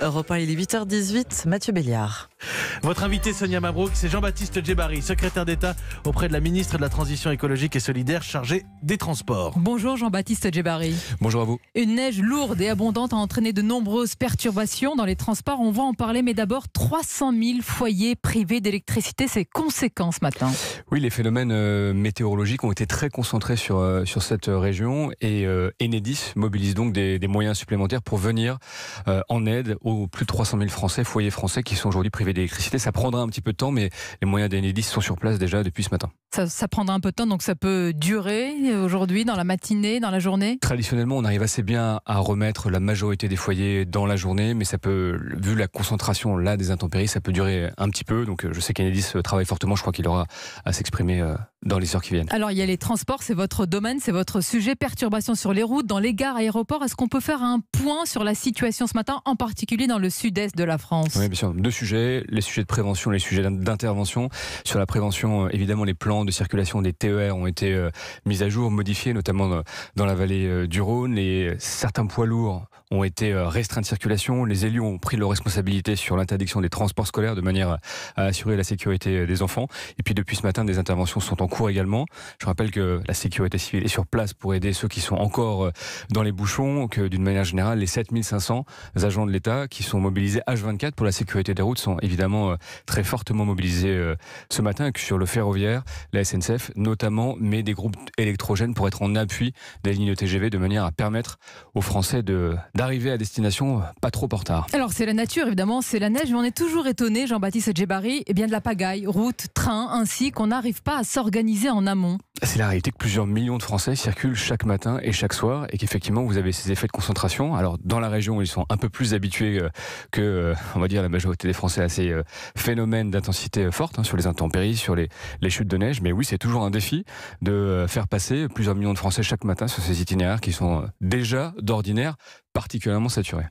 Europe 1, il est 8h18, Mathieu Béliard. Votre invité Sonia Mabrouk, c'est Jean-Baptiste Djebari, secrétaire d'État auprès de la ministre de la Transition écologique et solidaire chargée des Transports. Bonjour Jean-Baptiste Djebari. Bonjour à vous. Une neige lourde et abondante a entraîné de nombreuses perturbations dans les transports. On va en parler, mais d'abord 300 000 foyers privés d'électricité. C'est conséquences ce matin. Oui, les phénomènes euh, météorologiques ont été très concentrés sur, euh, sur cette euh, région et Enedis mobilise donc des, moyens supplémentaires pour venir en aide aux plus de 300 000 Français, foyers français qui sont aujourd'hui privés d'électricité ça prendra un petit peu de temps, mais les moyens d'Enedis sont sur place déjà depuis ce matin. Ça, prendra un peu de temps, donc ça peut durer aujourd'hui, dans la matinée, dans la journée Traditionnellement, on arrive assez bien à remettre la majorité des foyers dans la journée, mais ça peut, vu la concentration là des intempéries, ça peut durer un petit peu. Donc euh, je sais qu'Enedis euh, travaille fortement, je crois qu'il aura à s'exprimer euh, dans les heures qui viennent. Alors il y a les transports, c'est votre domaine, c'est votre sujet, perturbations sur les routes, dans les gares, aéroports. Est-ce qu'on peut faire un point sur la situation ce matin, en particulier dans le sud-est de la France Oui, bien sûr. Deux sujets, les sujets de prévention, les sujets d'intervention. Sur la prévention, euh, évidemment, les plans de circulation des TER ont été euh, mis à jour, modifiés, notamment euh, dans la vallée du Rhône. Et certains poids lourds ont été euh, restreints de circulation. Les élus ont pris leurs responsabilités sur l'interdiction des transports scolaires de manière à assurer la sécurité euh, des enfants. Et puis depuis ce matin, des interventions sont en cours également. Je rappelle que la sécurité civile est sur place pour aider ceux qui sont encore euh, dans les bouchons, que d'une manière générale, les 7500 agents de l'État qui sont mobilisés H24 pour la sécurité des routes sont évidemment très fortement mobilisés ce matin, que sur le ferroviaire, la SNCF notamment met des groupes électrogènes pour être en appui des lignes de TGV de manière à permettre aux Français de d'arriver à destination euh, pas trop en retard. Alors c'est la nature évidemment, c'est la neige, mais on est toujours étonné, Jean-Baptiste Djebari, et eh bien de la pagaille, route, train, ainsi qu'on n'arrive pas à s'organiser en amont. C'est la réalité que plusieurs millions de Français circulent chaque matin et chaque soir et qu'effectivement vous avez ces effets de concentration. Alors dans la région, ils sont un peu plus habitués euh, que, euh, on va dire, la majorité des Français à ces euh, phénomènes d'intensité forte hein, sur les intempéries, sur les, chutes de neige. Mais oui, c'est toujours un défi de faire passer plusieurs millions de Français chaque matin sur ces itinéraires qui sont déjà d'ordinaire particulièrement saturés.